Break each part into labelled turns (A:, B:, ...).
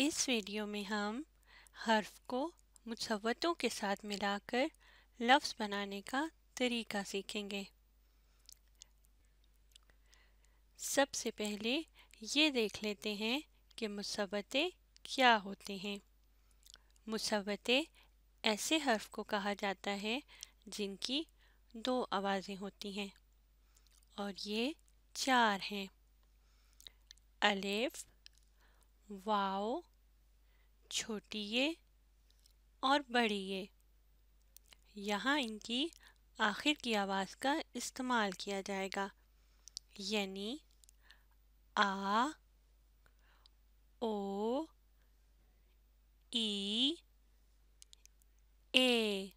A: इस वीडियो में हम हर्फ को मुसवतों के साथ मिलाकर लफ्ज़ बनाने का तरीका सीखेंगे सबसे पहले ये देख लेते हैं कि मुसवते क्या होते हैं मुसवते ऐसे हर्फ को कहा जाता है जिनकी दो आवाज़ें होती हैं और ये चार हैं अलेफ़ वाओ छोटिए और ये यहाँ इनकी आखिर की आवाज़ का इस्तेमाल किया जाएगा यानी आ ओ ई ए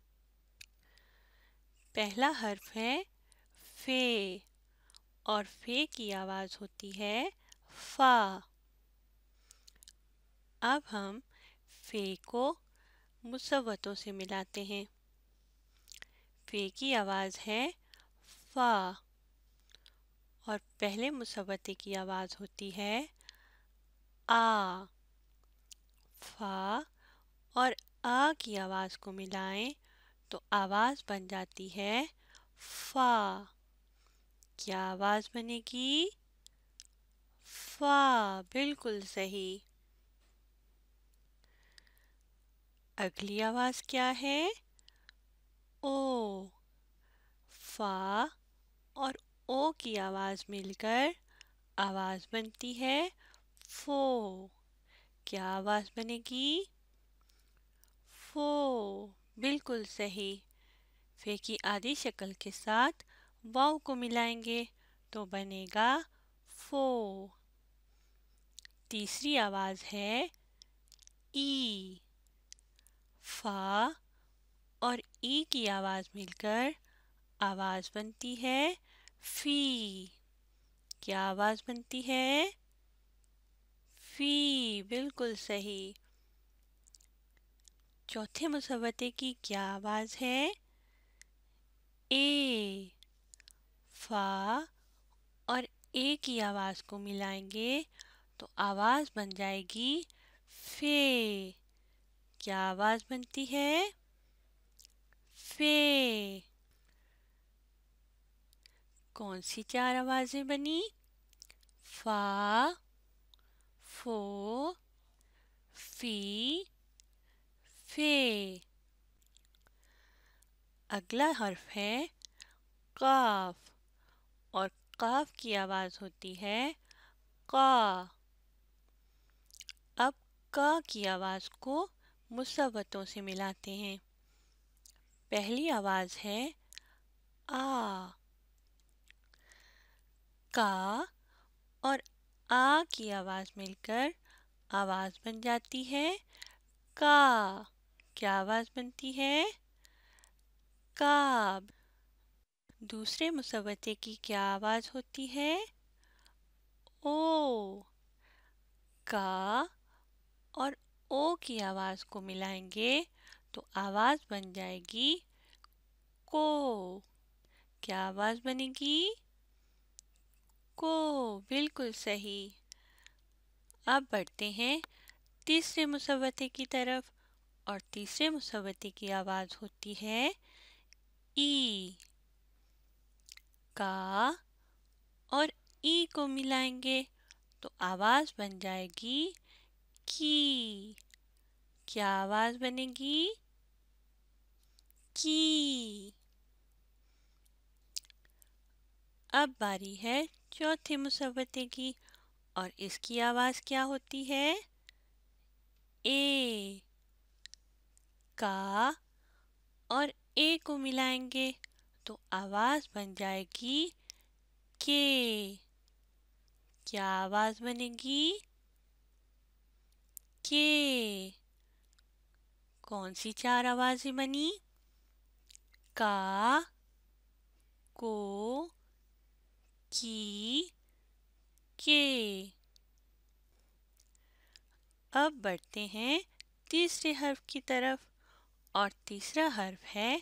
A: पहला हर्फ है फे और फे की आवाज़ होती है फा अब हम फ़े को मुसवतों से मिलाते हैं फ़े की आवाज़ है फ़ा और पहले मुसवते की आवाज़ होती है आ फा और आ की आवाज़ को मिलाएं तो आवाज़ बन जाती है फा क्या आवाज़ बनेगी फा बिल्कुल सही अगली आवाज़ क्या है ओ फा और ओ की आवाज़ मिलकर आवाज़ बनती है फो क्या आवाज़ बनेगी फो बिल्कुल सही फे की आधी शक्ल के साथ वाव को मिलाएंगे तो बनेगा फो तीसरी आवाज़ है ई फा और ई की आवाज़ मिलकर आवाज़ बनती है फी क्या आवाज़ बनती है फी बिल्कुल सही चौथे मुसवते की क्या आवाज़ है ए फा और ए की आवाज़ को मिलाएंगे तो आवाज़ बन जाएगी फे क्या आवाज बनती है फे कौन सी चार आवाजें बनी फा फो फी फे अगला हर्फ है काफ और काफ की आवाज़ होती है का अब का की आवाज़ को मुसवतों से मिलाते हैं पहली आवाज़ है आ का और आ की आवाज़ मिलकर आवाज़ बन जाती है का क्या आवाज़ बनती है काब दूसरे मुसवते की क्या आवाज़ होती है ओ का और ओ की आवाज़ को मिलाएंगे तो आवाज़ बन जाएगी को क्या आवाज़ बनेगी को बिल्कुल सही अब बढ़ते हैं तीसरे मुसवते की तरफ और तीसरे मुसवते की आवाज़ होती है ई का और ई को मिलाएंगे तो आवाज़ बन जाएगी की क्या आवाज बनेगी की अब बारी है चौथे मुसवते की और इसकी आवाज़ क्या होती है ए का और ए को मिलाएंगे तो आवाज़ बन जाएगी के क्या आवाज़ बनेगी के कौन सी चार आवाजें बनी का को की के अब बढ़ते हैं तीसरे हर्फ की तरफ और तीसरा हर्फ है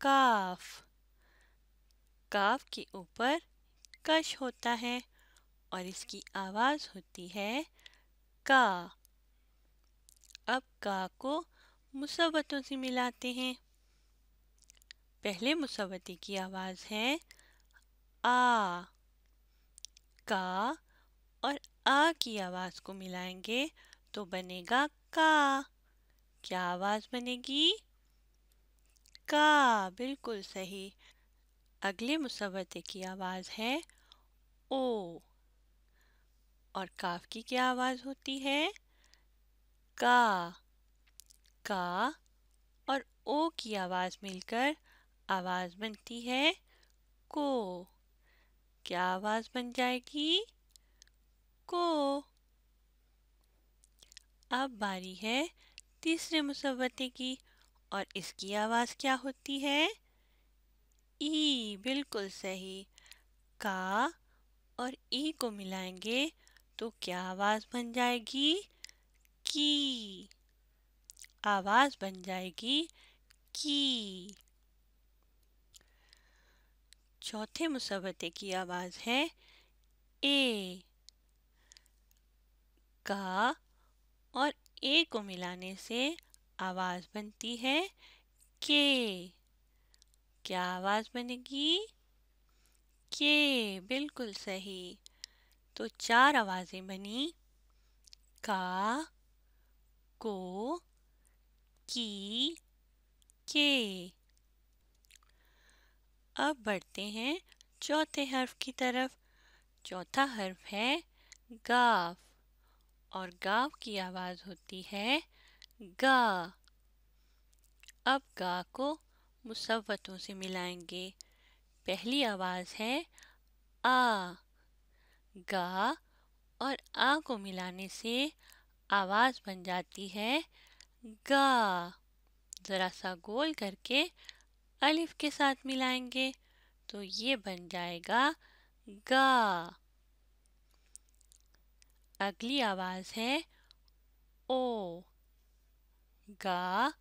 A: काफ काफ के ऊपर कश होता है और इसकी आवाज़ होती है का अब का को मुसवतों से मिलाते हैं पहले मुसवती की आवाज़ है आ का और आ की आवाज़ को मिलाएंगे तो बनेगा का क्या आवाज़ बनेगी का बिल्कुल सही अगले मुसवते की आवाज़ है ओ और काफ की क्या आवाज़ होती है का का और ओ की आवाज मिलकर आवाज बनती है को क्या आवाज बन जाएगी को अब बारी है तीसरे मुसवते की और इसकी आवाज क्या होती है ई बिल्कुल सही का और ई को मिलाएंगे तो क्या आवाज बन जाएगी की आवाज बन जाएगी की चौथे मुसवते की आवाज है ए का और ए को मिलाने से आवाज बनती है के क्या आवाज बनेगी के बिल्कुल सही तो चार आवाजें बनी का को की के अब बढ़ते हैं चौथे हर्फ की तरफ चौथा हर्फ है गाव और गाव की आवाज़ होती है गा अब गा को मुसवतों से मिलाएंगे पहली आवाज़ है आ गा और आ को मिलाने से आवाज़ बन जाती है गा ज़रा सा गोल करके अलिफ के साथ मिलाएंगे तो ये बन जाएगा गा अगली आवाज़ है ओ गा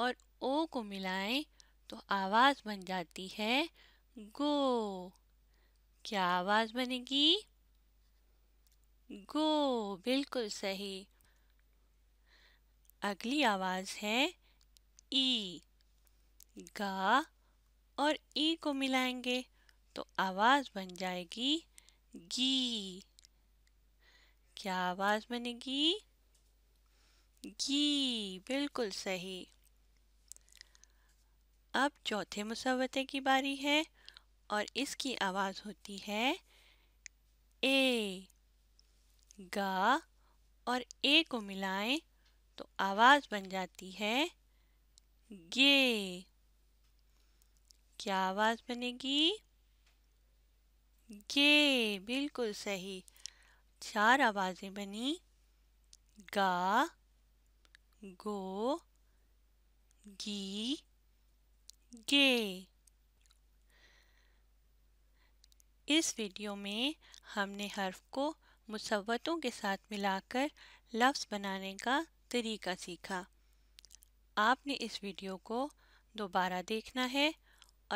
A: और ओ को मिलाएं तो आवाज़ बन जाती है गो क्या आवाज़ बनेगी गो बिल्कुल सही अगली आवाज़ है ई गा और ई को मिलाएंगे तो आवाज़ बन जाएगी गी क्या आवाज़ बनेगी गी बिल्कुल सही अब चौथे मुसवते की बारी है और इसकी आवाज़ होती है ए गा और ए को मिलाएं तो आवाज बन जाती है गे क्या आवाज बनेगी गे बिल्कुल सही चार आवाजें बनी गा गो गी गे इस वीडियो में हमने हर्फ को मुसवतों के साथ मिलाकर लफ्ज़ बनाने का तरीका सीखा आपने इस वीडियो को दोबारा देखना है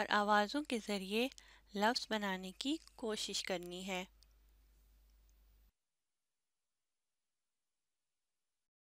A: और आवाज़ों के ज़रिए लफ्ज़ बनाने की कोशिश करनी है